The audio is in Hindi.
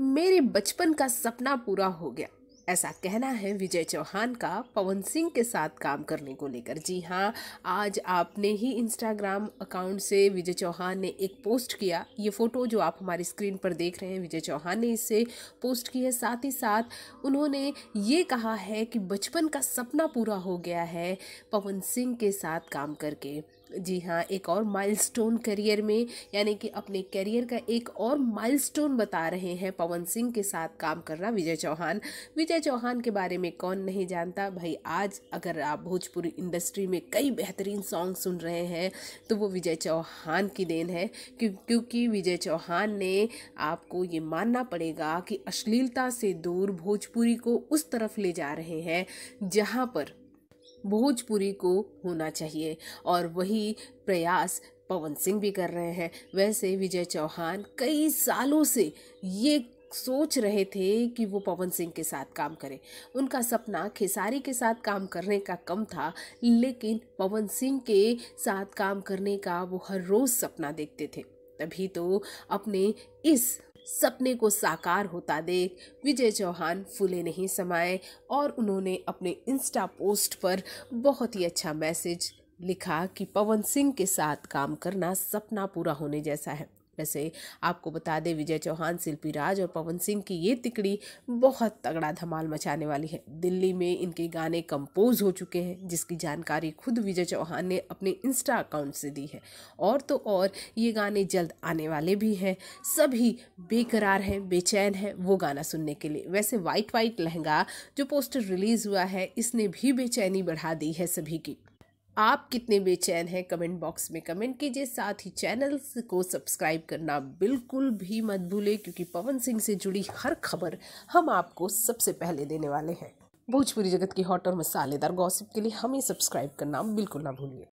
मेरे बचपन का सपना पूरा हो गया ऐसा कहना है विजय चौहान का पवन सिंह के साथ काम करने को लेकर जी हाँ आज आपने ही इंस्टाग्राम अकाउंट से विजय चौहान ने एक पोस्ट किया ये फ़ोटो जो आप हमारी स्क्रीन पर देख रहे हैं विजय चौहान ने इसे पोस्ट की है साथ ही साथ उन्होंने ये कहा है कि बचपन का सपना पूरा हो गया है पवन सिंह के साथ काम करके जी हाँ एक और माइलस्टोन करियर में यानी कि अपने करियर का एक और माइलस्टोन बता रहे हैं पवन सिंह के साथ काम कर रहा विजय चौहान विजय चौहान के बारे में कौन नहीं जानता भाई आज अगर आप भोजपुरी इंडस्ट्री में कई बेहतरीन सॉन्ग सुन रहे हैं तो वो विजय चौहान की देन है क्योंकि विजय चौहान ने आपको ये मानना पड़ेगा कि अश्लीलता से दूर भोजपुरी को उस तरफ ले जा रहे हैं जहाँ पर भोजपुरी को होना चाहिए और वही प्रयास पवन सिंह भी कर रहे हैं वैसे विजय चौहान कई सालों से ये सोच रहे थे कि वो पवन सिंह के साथ काम करें उनका सपना खेसारी के साथ काम करने का कम था लेकिन पवन सिंह के साथ काम करने का वो हर रोज़ सपना देखते थे तभी तो अपने इस सपने को साकार होता देख विजय चौहान फूले नहीं समाए और उन्होंने अपने इंस्टा पोस्ट पर बहुत ही अच्छा मैसेज लिखा कि पवन सिंह के साथ काम करना सपना पूरा होने जैसा है वैसे आपको बता दें विजय चौहान शिल्पी राज और पवन सिंह की ये तिकड़ी बहुत तगड़ा धमाल मचाने वाली है दिल्ली में इनके गाने कंपोज हो चुके हैं जिसकी जानकारी खुद विजय चौहान ने अपने इंस्टा अकाउंट से दी है और तो और ये गाने जल्द आने वाले भी हैं सभी बेकरार हैं बेचैन हैं वो गाना सुनने के लिए वैसे वाइट वाइट लहंगा जो पोस्टर रिलीज़ हुआ है इसने भी बेचैनी बढ़ा दी है सभी की आप कितने बेचैन हैं कमेंट बॉक्स में कमेंट कीजिए साथ ही चैनल को सब्सक्राइब करना बिल्कुल भी मत भूलें क्योंकि पवन सिंह से जुड़ी हर खबर हम आपको सबसे पहले देने वाले हैं भोजपुरी जगत की हॉट और मसालेदार गॉसिप के लिए हमें सब्सक्राइब करना बिल्कुल ना भूलिए